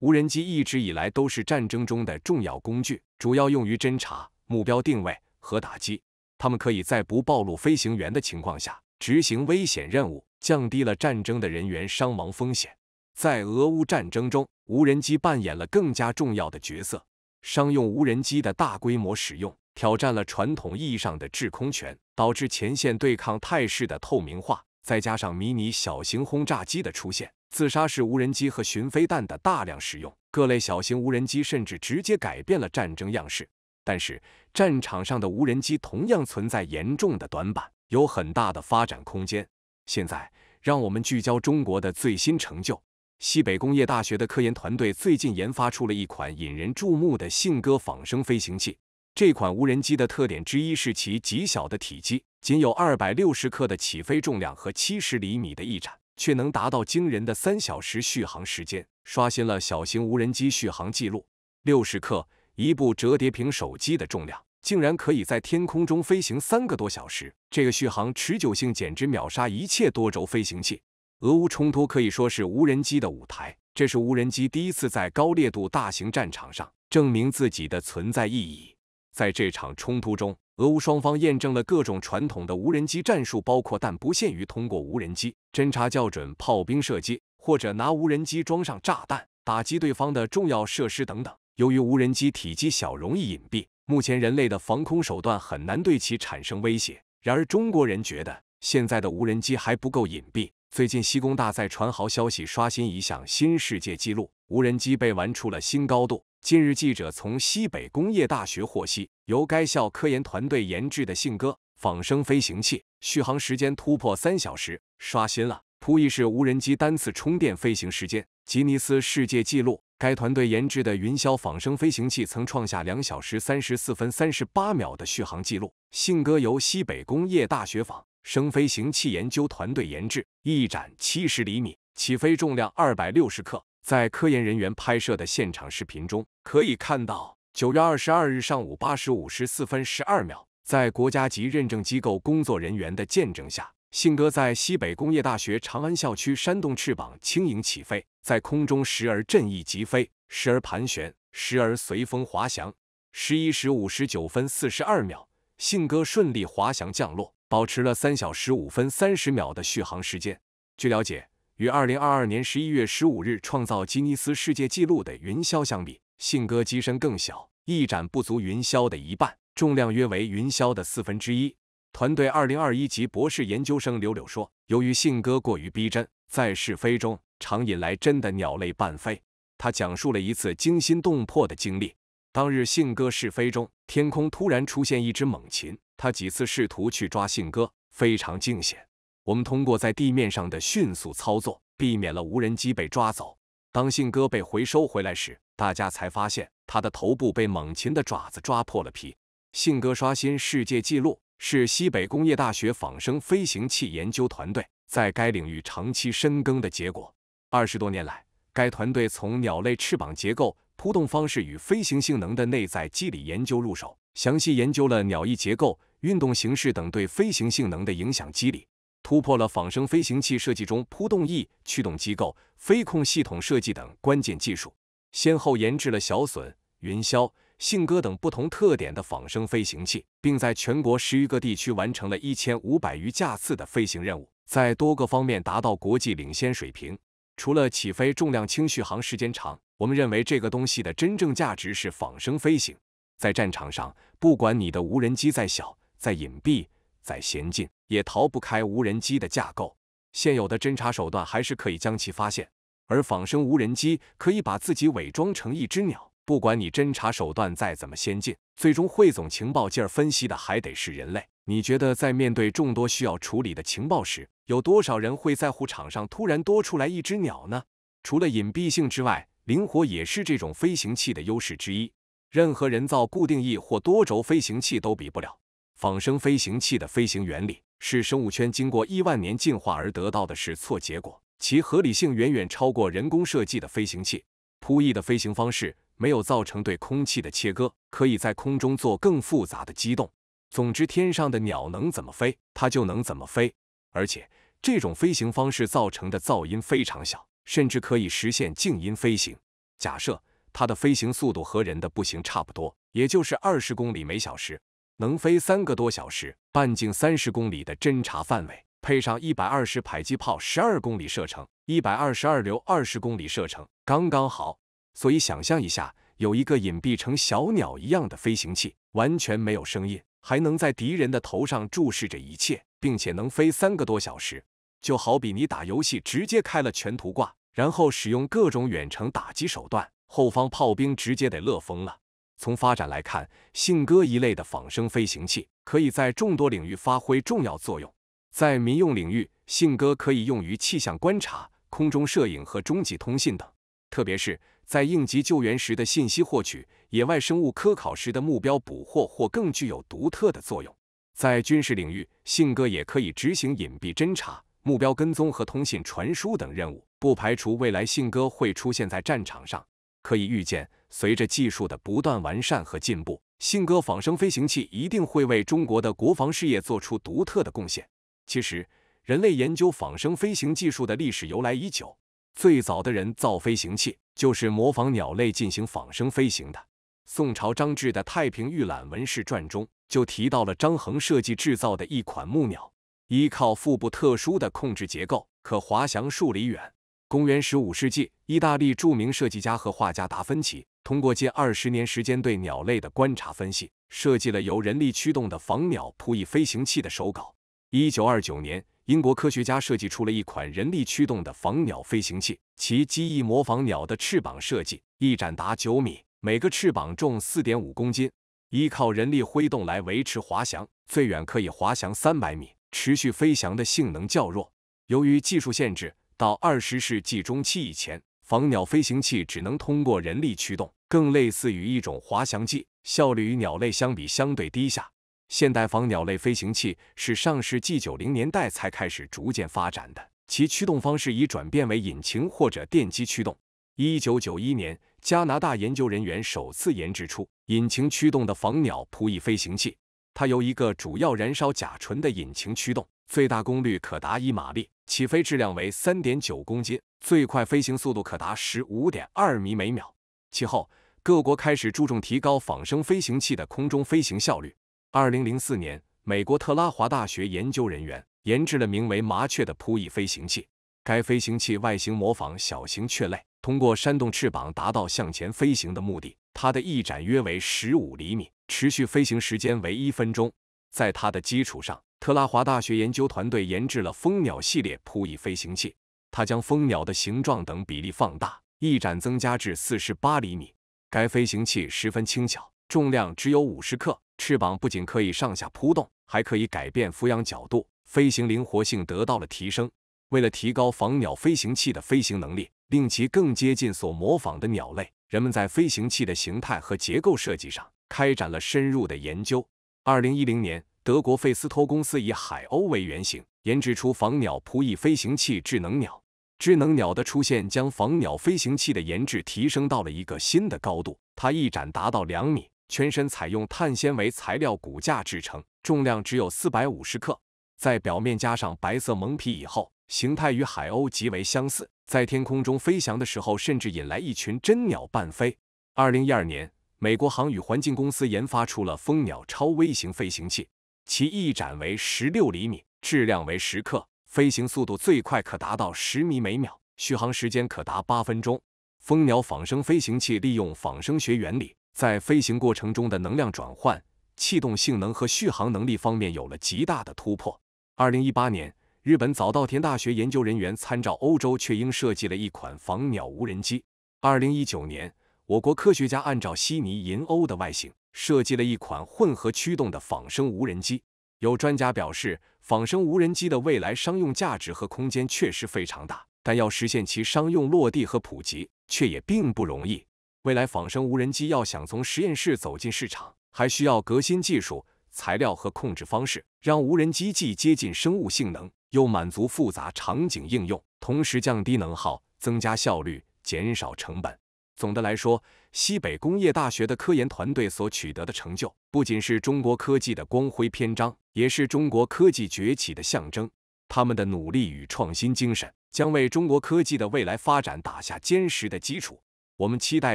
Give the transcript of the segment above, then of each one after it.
无人机一直以来都是战争中的重要工具，主要用于侦察、目标定位和打击。它们可以在不暴露飞行员的情况下执行危险任务，降低了战争的人员伤亡风险。在俄乌战争中，无人机扮演了更加重要的角色。商用无人机的大规模使用挑战了传统意义上的制空权，导致前线对抗态势的透明化。再加上迷你小型轰炸机的出现。自杀式无人机和巡飞弹的大量使用，各类小型无人机甚至直接改变了战争样式。但是，战场上的无人机同样存在严重的短板，有很大的发展空间。现在，让我们聚焦中国的最新成就。西北工业大学的科研团队最近研发出了一款引人注目的信鸽仿生飞行器。这款无人机的特点之一是其极小的体积，仅有二百六十克的起飞重量和七十厘米的翼展。却能达到惊人的三小时续航时间，刷新了小型无人机续航记录。六十克，一部折叠屏手机的重量，竟然可以在天空中飞行三个多小时。这个续航持久性简直秒杀一切多轴飞行器。俄乌冲突可以说是无人机的舞台，这是无人机第一次在高烈度大型战场上证明自己的存在意义。在这场冲突中。俄乌双方验证了各种传统的无人机战术，包括但不限于通过无人机侦察、校准炮兵射击，或者拿无人机装上炸弹打击对方的重要设施等等。由于无人机体积小、容易隐蔽，目前人类的防空手段很难对其产生威胁。然而，中国人觉得现在的无人机还不够隐蔽。最近，西工大在传好消息，刷新一项新世界纪录：无人机被玩出了新高度。近日，记者从西北工业大学获悉，由该校科研团队研制的信鸽仿生飞行器续航时间突破三小时，刷新了扑翼式无人机单次充电飞行时间吉尼斯世界纪录。该团队研制的云霄仿生飞行器曾创下两小时三十四分三十八秒的续航记录。信鸽由西北工业大学仿生飞行器研究团队研制，翼展七十厘米，起飞重量二百六十克。在科研人员拍摄的现场视频中，可以看到，九月二十二日上午八时五十四分十二秒，在国家级认证机构工作人员的见证下，信鸽在西北工业大学长安校区扇动翅膀，轻盈起飞，在空中时而振翼疾飞，时而盘旋，时而随风滑翔。十一时五十九分四十二秒，信鸽顺利滑翔降落，保持了三小时五分三十秒的续航时间。据了解。与2022年11月15日创造吉尼斯世界纪录的云霄相比，信鸽机身更小，翼展不足云霄的一半，重量约为云霄的四分之一。团队2021级博士研究生柳柳说：“由于信鸽过于逼真，在试飞中常引来真的鸟类伴飞。”他讲述了一次惊心动魄的经历：当日信鸽试飞中，天空突然出现一只猛禽，他几次试图去抓信鸽，非常惊险。我们通过在地面上的迅速操作，避免了无人机被抓走。当信鸽被回收回来时，大家才发现它的头部被猛禽的爪子抓破了皮。信鸽刷新世界纪录，是西北工业大学仿生飞行器研究团队在该领域长期深耕的结果。二十多年来，该团队从鸟类翅膀结构、扑动方式与飞行性能的内在机理研究入手，详细研究了鸟翼结构、运动形式等对飞行性能的影响机理。突破了仿生飞行器设计中扑动翼驱动机构、飞控系统设计等关键技术，先后研制了小隼、云霄、信鸽等不同特点的仿生飞行器，并在全国十余个地区完成了一千五百余架次的飞行任务，在多个方面达到国际领先水平。除了起飞重量轻、续航时间长，我们认为这个东西的真正价值是仿生飞行。在战场上，不管你的无人机再小、再隐蔽，再先进，也逃不开无人机的架构。现有的侦查手段还是可以将其发现，而仿生无人机可以把自己伪装成一只鸟。不管你侦查手段再怎么先进，最终汇总情报进而分析的还得是人类。你觉得在面对众多需要处理的情报时，有多少人会在乎场上突然多出来一只鸟呢？除了隐蔽性之外，灵活也是这种飞行器的优势之一，任何人造固定翼或多轴飞行器都比不了。仿生飞行器的飞行原理是生物圈经过亿万年进化而得到的试错结果，其合理性远远超过人工设计的飞行器。扑翼的飞行方式没有造成对空气的切割，可以在空中做更复杂的机动。总之，天上的鸟能怎么飞，它就能怎么飞。而且，这种飞行方式造成的噪音非常小，甚至可以实现静音飞行。假设它的飞行速度和人的步行差不多，也就是二十公里每小时。能飞三个多小时，半径三十公里的侦察范围，配上一百二十迫击炮十二公里射程，一百二十二榴二十公里射程，刚刚好。所以想象一下，有一个隐蔽成小鸟一样的飞行器，完全没有声音，还能在敌人的头上注视着一切，并且能飞三个多小时，就好比你打游戏直接开了全图挂，然后使用各种远程打击手段，后方炮兵直接得乐疯了。从发展来看，信鸽一类的仿生飞行器可以在众多领域发挥重要作用。在民用领域，信鸽可以用于气象观察、空中摄影和中继通信等，特别是在应急救援时的信息获取、野外生物科考时的目标捕获，或更具有独特的作用。在军事领域，信鸽也可以执行隐蔽侦察、目标跟踪和通信传输等任务，不排除未来信鸽会出现在战场上。可以预见，随着技术的不断完善和进步，信鸽仿生飞行器一定会为中国的国防事业做出独特的贡献。其实，人类研究仿生飞行技术的历史由来已久，最早的人造飞行器就是模仿鸟类进行仿生飞行的。宋朝张志的《太平御览·文事传》中就提到了张衡设计制造的一款木鸟，依靠腹部特殊的控制结构，可滑翔数里远。公元十五世纪，意大利著名设计家和画家达芬奇，通过近二十年时间对鸟类的观察分析，设计了由人力驱动的防鸟扑翼飞行器的手稿。一九二九年，英国科学家设计出了一款人力驱动的防鸟飞行器，其机翼模仿鸟的翅膀设计，翼展达九米，每个翅膀重四点五公斤，依靠人力挥动来维持滑翔，最远可以滑翔三百米，持续飞翔的性能较弱。由于技术限制。到二十世纪中期以前，仿鸟飞行器只能通过人力驱动，更类似于一种滑翔机，效率与鸟类相比相对低下。现代仿鸟类飞行器是上世纪九零年代才开始逐渐发展的，其驱动方式已转变为引擎或者电机驱动。一九九一年，加拿大研究人员首次研制出引擎驱动的仿鸟扑翼飞行器，它由一个主要燃烧甲醇的引擎驱动。最大功率可达一马力，起飞质量为三点九公斤，最快飞行速度可达十五点二米每秒。其后，各国开始注重提高仿生飞行器的空中飞行效率。二零零四年，美国特拉华大学研究人员研制了名为“麻雀”的扑翼飞行器。该飞行器外形模仿小型雀类，通过扇动翅膀达到向前飞行的目的。它的翼展约为十五厘米，持续飞行时间为一分钟。在它的基础上，特拉华大学研究团队研制了蜂鸟系列扑翼飞行器，它将蜂鸟的形状等比例放大，翼展增加至四十八厘米。该飞行器十分轻巧，重量只有五十克。翅膀不仅可以上下扑动，还可以改变俯仰角度，飞行灵活性得到了提升。为了提高防鸟飞行器的飞行能力，令其更接近所模仿的鸟类，人们在飞行器的形态和结构设计上开展了深入的研究。二零一零年。德国费斯托公司以海鸥为原型，研制出防鸟扑翼飞行器——智能鸟。智能鸟的出现，将防鸟飞行器的研制提升到了一个新的高度。它翼展达到两米，全身采用碳纤维材料骨架制成，重量只有四百五十克。在表面加上白色蒙皮以后，形态与海鸥极为相似。在天空中飞翔的时候，甚至引来一群真鸟伴飞。二零一二年，美国航宇环境公司研发出了蜂鸟超微型飞行器。其翼展为十六厘米，质量为十克，飞行速度最快可达到十米每秒，续航时间可达八分钟。蜂鸟仿生飞行器利用仿生学原理，在飞行过程中的能量转换、气动性能和续航能力方面有了极大的突破。二零一八年，日本早稻田大学研究人员参照欧洲雀鹰设计了一款仿鸟无人机。二零一九年。我国科学家按照悉尼银鸥的外形设计了一款混合驱动的仿生无人机。有专家表示，仿生无人机的未来商用价值和空间确实非常大，但要实现其商用落地和普及，却也并不容易。未来仿生无人机要想从实验室走进市场，还需要革新技术、材料和控制方式，让无人机既接近生物性能，又满足复杂场景应用，同时降低能耗、增加效率、减少成本。总的来说，西北工业大学的科研团队所取得的成就，不仅是中国科技的光辉篇章，也是中国科技崛起的象征。他们的努力与创新精神，将为中国科技的未来发展打下坚实的基础。我们期待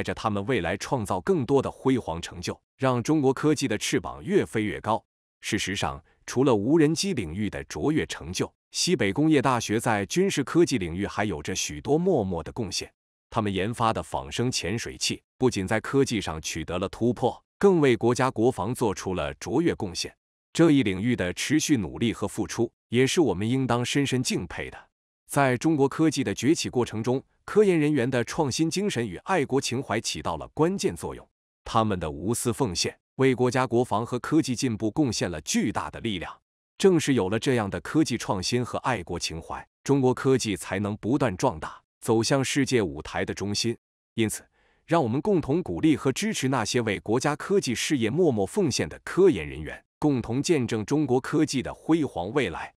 着他们未来创造更多的辉煌成就，让中国科技的翅膀越飞越高。事实上，除了无人机领域的卓越成就，西北工业大学在军事科技领域还有着许多默默的贡献。他们研发的仿生潜水器不仅在科技上取得了突破，更为国家国防做出了卓越贡献。这一领域的持续努力和付出，也是我们应当深深敬佩的。在中国科技的崛起过程中，科研人员的创新精神与爱国情怀起到了关键作用。他们的无私奉献，为国家国防和科技进步贡献了巨大的力量。正是有了这样的科技创新和爱国情怀，中国科技才能不断壮大。走向世界舞台的中心，因此，让我们共同鼓励和支持那些为国家科技事业默默奉献的科研人员，共同见证中国科技的辉煌未来。